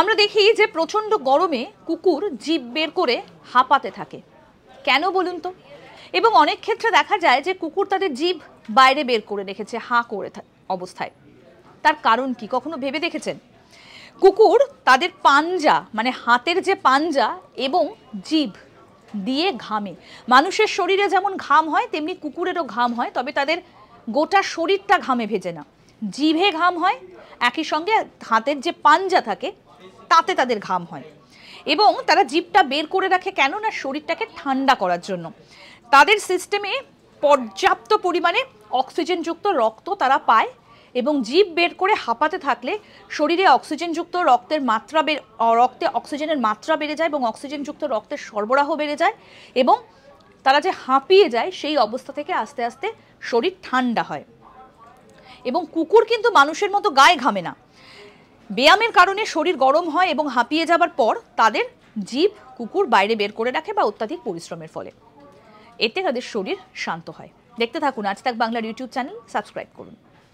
আমরা দেখি যে প্রচণ্ড গরমে কুকুর জীব বের করে হাঁপাতে থাকে কেন বলুন তো এবং অনেক ক্ষেত্রে দেখা যায় যে কুকুর তাদের জীব বাইরে বের করে রেখেছে হাঁ করে অবস্থায় তার কারণ কি কখনো ভেবে দেখেছেন কুকুর তাদের পাঞ্জা মানে হাতের যে পাঞ্জা এবং জীব দিয়ে ঘামে মানুষের শরীরে যেমন ঘাম হয় তেমনি কুকুরেরও ঘাম হয় তবে তাদের গোটা শরীরটা ঘামে ভেজে না জিভে ঘাম হয় একই সঙ্গে হাতের যে পাঞ্জা থাকে তাতে তাদের ঘাম হয় এবং তারা জিপটা বের করে রাখে কেন না শরীরটাকে ঠান্ডা করার জন্য তাদের সিস্টেমে পর্যাপ্ত পরিমাণে অক্সিজেনযুক্ত রক্ত তারা পায় এবং জীব বের করে হাঁপাতে থাকলে শরীরে অক্সিজেনযুক্ত রক্তের মাত্রা রক্তে অক্সিজেনের মাত্রা বেড়ে যায় এবং অক্সিজেনযুক্ত রক্তের সরবরাহ বেড়ে যায় এবং তারা যে হাঁপিয়ে যায় সেই অবস্থা থেকে আস্তে আস্তে শরীর ঠান্ডা হয় এবং কুকুর কিন্তু মানুষের মতো গায়ে ঘামে না ব্যায়ামের কারণে শরীর গরম হয় এবং হাঁপিয়ে যাবার পর তাদের জীব কুকুর বাইরে বের করে রাখে বা অত্যাধিক পরিশ্রমের ফলে এতে তাদের শরীর শান্ত হয় দেখতে থাকুন আজ তাক বাংলার ইউটিউব চ্যানেল সাবস্ক্রাইব করুন